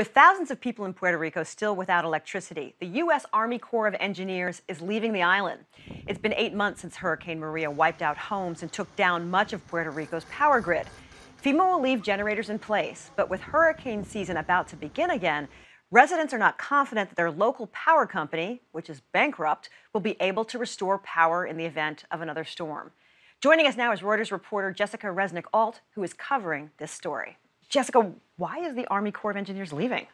With thousands of people in Puerto Rico still without electricity, the U.S. Army Corps of Engineers is leaving the island. It's been eight months since Hurricane Maria wiped out homes and took down much of Puerto Rico's power grid. FEMA will leave generators in place, but with hurricane season about to begin again, residents are not confident that their local power company, which is bankrupt, will be able to restore power in the event of another storm. Joining us now is Reuters reporter Jessica Resnick Alt, who is covering this story. Jessica, why is the Army Corps of Engineers leaving?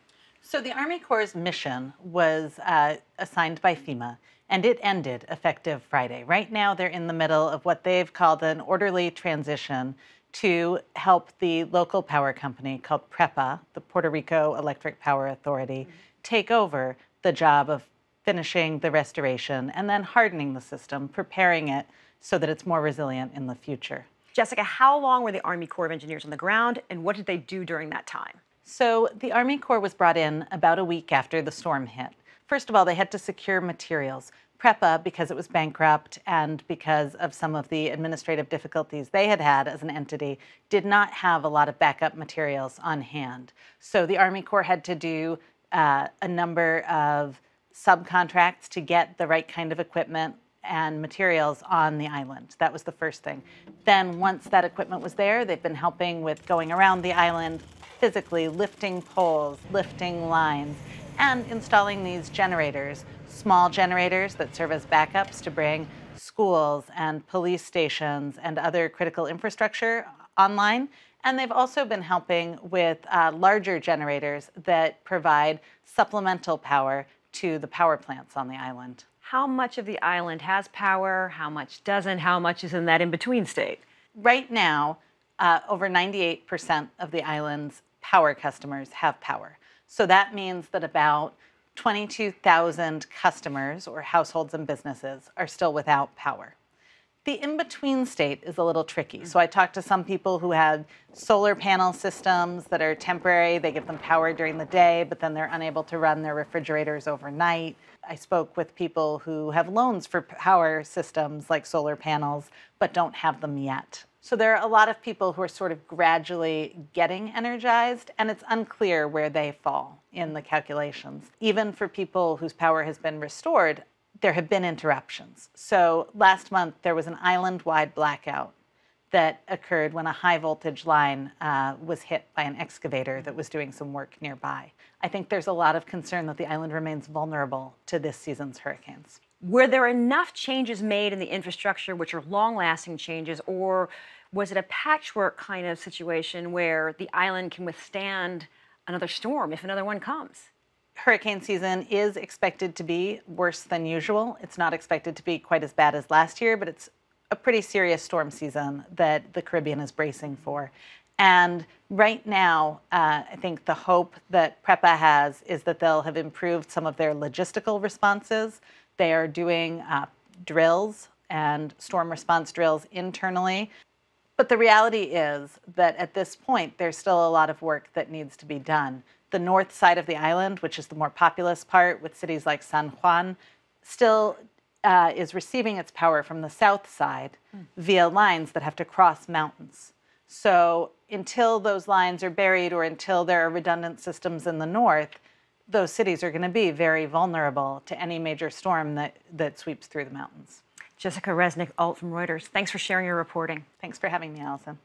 So the Army Corps' mission was uh, assigned by FEMA, and it ended effective Friday. Right now, they're in the middle of what they've called an orderly transition to help the local power company called PREPA, the Puerto Rico Electric Power Authority, mm -hmm. take over the job of finishing the restoration and then hardening the system, preparing it so that it's more resilient in the future. Jessica, how long were the Army Corps of Engineers on the ground, and what did they do during that time? So the Army Corps was brought in about a week after the storm hit. First of all, they had to secure materials. PREPA because it was bankrupt and because of some of the administrative difficulties they had had as an entity, did not have a lot of backup materials on hand. So the Army Corps had to do uh, a number of subcontracts to get the right kind of equipment, and materials on the island. That was the first thing. Then, once that equipment was there, they've been helping with going around the island physically, lifting poles, lifting lines, and installing these generators, small generators that serve as backups to bring schools and police stations and other critical infrastructure online. And they've also been helping with uh, larger generators that provide supplemental power to the power plants on the island how much of the island has power, how much doesn't, how much is in that in between state? Right now, uh, over 98% of the island's power customers have power. So that means that about 22,000 customers or households and businesses are still without power. The in-between state is a little tricky. So I talked to some people who have solar panel systems that are temporary. They give them power during the day, but then they're unable to run their refrigerators overnight. I spoke with people who have loans for power systems like solar panels, but don't have them yet. So there are a lot of people who are sort of gradually getting energized, and it's unclear where they fall in the calculations. Even for people whose power has been restored, there have been interruptions. So last month, there was an island wide blackout that occurred when a high voltage line uh, was hit by an excavator that was doing some work nearby. I think there's a lot of concern that the island remains vulnerable to this season's hurricanes. Were there enough changes made in the infrastructure, which are long lasting changes, or was it a patchwork kind of situation where the island can withstand another storm if another one comes? hurricane season is expected to be worse than usual. It's not expected to be quite as bad as last year, but it's a pretty serious storm season that the Caribbean is bracing for. And right now, uh, I think the hope that PREPA has is that they'll have improved some of their logistical responses. They are doing uh, drills and storm response drills internally. But the reality is that at this point, there's still a lot of work that needs to be done the north side of the island, which is the more populous part with cities like San Juan, still uh, is receiving its power from the south side mm. via lines that have to cross mountains. So until those lines are buried or until there are redundant systems in the north, those cities are going to be very vulnerable to any major storm that, that sweeps through the mountains. Jessica Resnick, Alt from Reuters, thanks for sharing your reporting. Thanks for having me, Allison.